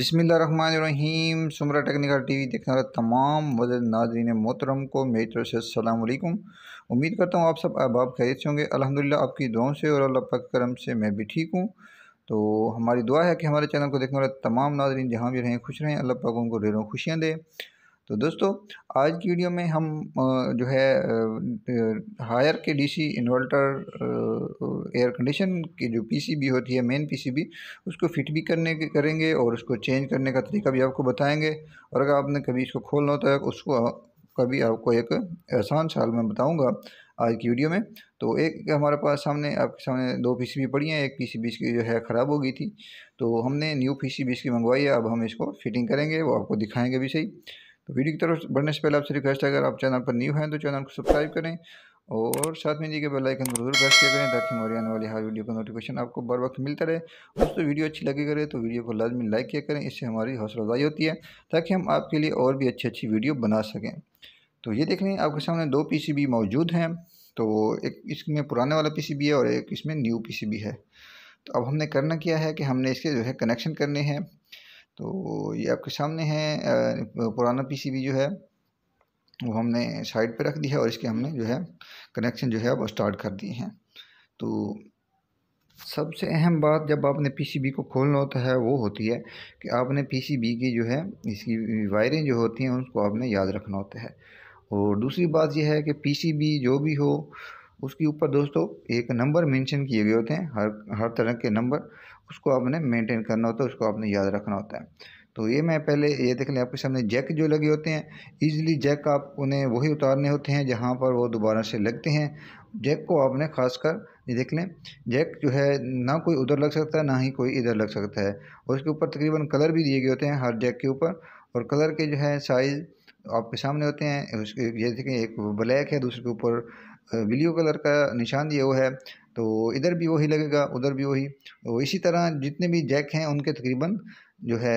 बिसमीम सुमरा technical T V देखने वाले तमाम मदद नाजरीन मोहतरम को मेरी तरफ से असलकुम उम्मीद करता हूँ आप सब अहबाब खैरियत से होंगे अलहमदिल्ला आपकी दुआओं से और अल्लाह पाक करम से मैं भी ठीक हूँ तो हमारी दुआ है कि हमारे चैनल को देखने वाले तमाम नाजरन जहाँ भी रहें खुश रहें अल्लाह पाक उनको ढेरों खुशियाँ दें तो दोस्तों आज की वीडियो में हम जो है हायर के डीसी इन्वर्टर एयर कंडीशन की जो पीसीबी होती है मेन पीसीबी उसको फिट भी करने के करेंगे और उसको चेंज करने का तरीका भी आपको बताएंगे और अगर आपने कभी इसको खोलना होता है उसको कभी आपको एक आसान साल में बताऊंगा आज की वीडियो में तो एक हमारे पास सामने आपके सामने दो पीसीबी पड़ी हैं एक पीसीबी इसकी जो है ख़राब हो गई थी तो हमने न्यू पीसीबी इसकी मंगवाई है अब हम इसको फिटिंग करेंगे वो आपको दिखाएंगे भी सही तो वीडियो की तरफ बढ़ने से पहले आपसे रिक्वेस्ट है अगर आप चैनल पर न्यू हैं तो चैनल को सब्सक्राइब करें और साथ में दीजिए बेल आइकन को जरूर प्रेस किया करें ताकि हमारी आने वाली हर वीडियो का नोटिफिकेशन आपको बर वक्त मिलता रहे दोस्तों वीडियो अच्छी लगी करे तो वीडियो को लाजमी लाइक किया करें इससे हमारी हौसला अफजाई होती है ताकि हम आपके लिए और भी अच्छी अच्छी वीडियो बना सकें तो ये देख लें आपके सामने दो बी मौजूद हैं तो एक इसमें पुराने वाला बी है और एक इसमें न्यू बी है तो अब हमने करना क्या है कि हमने इसके जो है कनेक्शन करने हैं तो ये आपके सामने है पुराना पीसीबी जो है वो हमने साइड पे रख दिया है और इसके हमने जो है कनेक्शन जो है अब स्टार्ट कर दिए हैं तो सबसे अहम बात जब आपने पीसीबी को खोलना होता है वो होती है कि आपने पीसीबी की जो है इसकी वायरें जो होती हैं उनको आपने याद रखना होता है और दूसरी बात यह है कि पीसीबी जो भी हो उसके ऊपर दोस्तों एक नंबर मेंशन किए गए होते हैं हर हर तरह के नंबर उसको आपने मेंटेन करना होता है उसको आपने याद रखना होता है तो ये मैं पहले ये देख लें आपके सामने जैक जो लगे होते हैं ईजिली जैक आप उन्हें वही उतारने होते हैं जहाँ पर वो दोबारा से लगते हैं जैक को आपने खासकर ये देख लें जैक जो है ना कोई उधर लग सकता है ना ही कोई इधर लग सकता है और उसके ऊपर तकरीबन कलर भी दिए गए होते हैं हर जैक के ऊपर और कलर के जो है साइज़ आपके सामने होते हैं उसके जैसे कि एक ब्लैक है दूसरे के ऊपर ब्लू कलर का निशान दिया हुआ है तो इधर भी वही लगेगा उधर भी वही तो इसी तरह जितने भी जैक हैं उनके तकरीबन जो है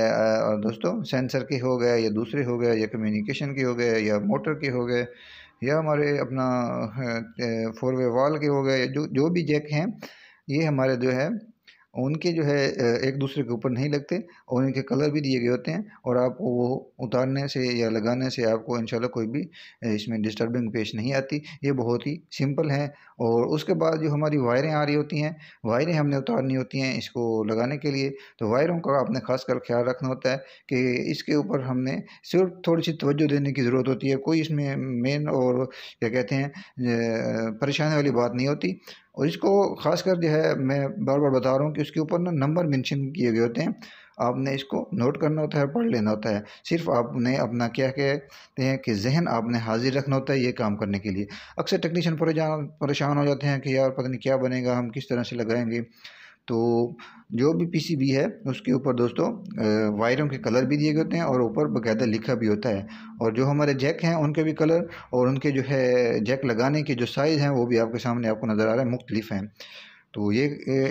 दोस्तों सेंसर के हो गए या दूसरे हो गए या कम्युनिकेशन के हो गए या मोटर के हो गए या हमारे अपना फोर वे वॉल के हो गए जो जो भी जैक हैं ये हमारे जो है उनके जो है एक दूसरे के ऊपर नहीं लगते और इनके कलर भी दिए गए होते हैं और आपको वो उतारने से या लगाने से आपको इनशाला कोई भी इसमें डिस्टर्बिंग पेश नहीं आती ये बहुत ही सिंपल है और उसके बाद जो हमारी वायरें आ रही होती हैं वायरें हमने उतारनी होती हैं इसको लगाने के लिए तो वायरों का आपने खास कर ख्याल रखना होता है कि इसके ऊपर हमने सिर्फ थोड़ी सी तवज्जो देने की ज़रूरत होती है कोई इसमें मेन और क्या कहते हैं परेशानी वाली बात नहीं होती और इसको खासकर जो है मैं बार बार बता रहा हूँ कि उसके ऊपर ना नंबर मेंशन किए गए होते हैं आपने इसको नोट करना होता है पढ़ लेना होता है सिर्फ आपने अपना क्या कहते तो हैं कि जहन आपने हाजिर रखना होता है ये काम करने के लिए अक्सर टेक्नीशियन परेशान परेशान हो जाते हैं कि यार पता नहीं क्या बनेगा हम किस तरह से लगाएंगे तो जो भी पीसीबी है उसके ऊपर दोस्तों वायरों के कलर भी दिए गए होते हैं और ऊपर बकायदा लिखा भी होता है और जो हमारे जैक हैं उनके भी कलर और उनके जो है जैक लगाने के जो साइज़ हैं वो भी आपके सामने आपको नज़र आ रहा है मुख्तलिफ हैं तो ये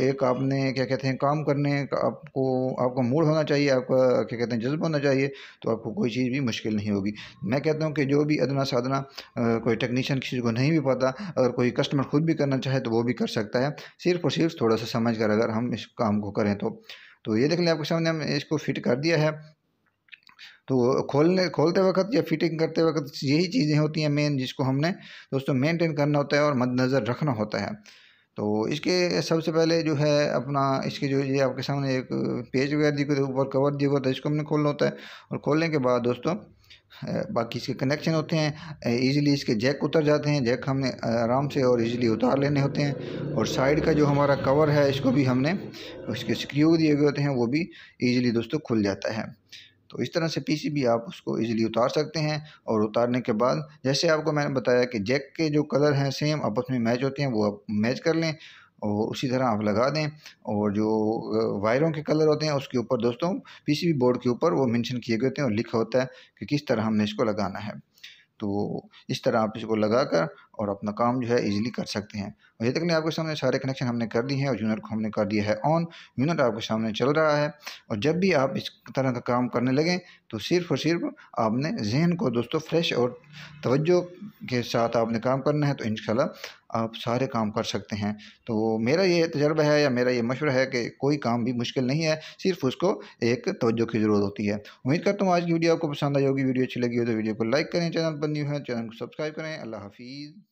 एक आपने क्या कहते हैं काम करने का आपको आपका मूड होना चाहिए आपका क्या कहते हैं जज्ब होना चाहिए तो आपको कोई चीज़ भी मुश्किल नहीं होगी मैं कहता हूँ कि जो भी अदना साधना कोई टेक्नीशियन किसी को नहीं भी पता अगर कोई कस्टमर खुद भी करना चाहे तो वो भी कर सकता है सिर्फ और सिर्फ थोड़ा सा समझ कर अगर हम इस काम को करें तो तो ये देख लें आपके सामने हम इसको फिट कर दिया है तो खोलने खोलते वक्त या फिटिंग करते वक्त यही चीज़ें होती हैं मेन जिसको हमने दोस्तों मेंटेन करना होता है और मद्दनज़र रखना होता है तो इसके सबसे पहले जो है अपना इसके जो ये आपके सामने एक पेज वगैरह दिखे ऊपर कवर दिया हुआ था इसको हमने खोलना होता है और खोलने के बाद दोस्तों बाकी इसके कनेक्शन होते हैं इजीली इसके जैक उतर जाते हैं जैक हमने आराम से और इजीली उतार लेने होते हैं और साइड का जो हमारा कवर है इसको भी हमने उसके स्क्रू दिए गए होते हैं वो भी इजीली दोस्तों खुल जाता है तो इस तरह से पीसीबी आप उसको इजीली उतार सकते हैं और उतारने के बाद जैसे आपको मैंने बताया कि जैक के जो कलर हैं सेम आपस में मैच होते हैं वो आप मैच कर लें और उसी तरह आप लगा दें और जो वायरों के कलर होते हैं उसके ऊपर दोस्तों पीसीबी बोर्ड के ऊपर वो मैंशन किए गए होते हैं और लिखा होता है कि किस तरह हमने इसको लगाना है तो इस तरह आप इसको लगा कर और अपना काम जो है ईजिली कर सकते हैं और ये तक आपके सामने सारे कनेक्शन हमने कर दिए हैं और यूनिट को हमने कर दिया है ऑन यूनिट आपके सामने चल रहा है और जब भी आप इस तरह का काम करने लगें तो सिर्फ और सिर्फ आपने जहन को दोस्तों फ्रेश और तवज्जो के साथ आपने काम करना है तो इन आप सारे काम कर सकते हैं तो मेरा ये तजर्बा है या मेरा ये मशवरा है कि कोई काम भी मुश्किल नहीं है सिर्फ उसको एक तवज्जो की ज़रूरत होती है उम्मीद करता हूँ आज की वीडियो आपको पसंद आई होगी वीडियो अच्छी लगी हो तो वीडियो को लाइक करें चैनल पर न्यू है चैनल को सब्सक्राइब करें अल्लाह हाफिज़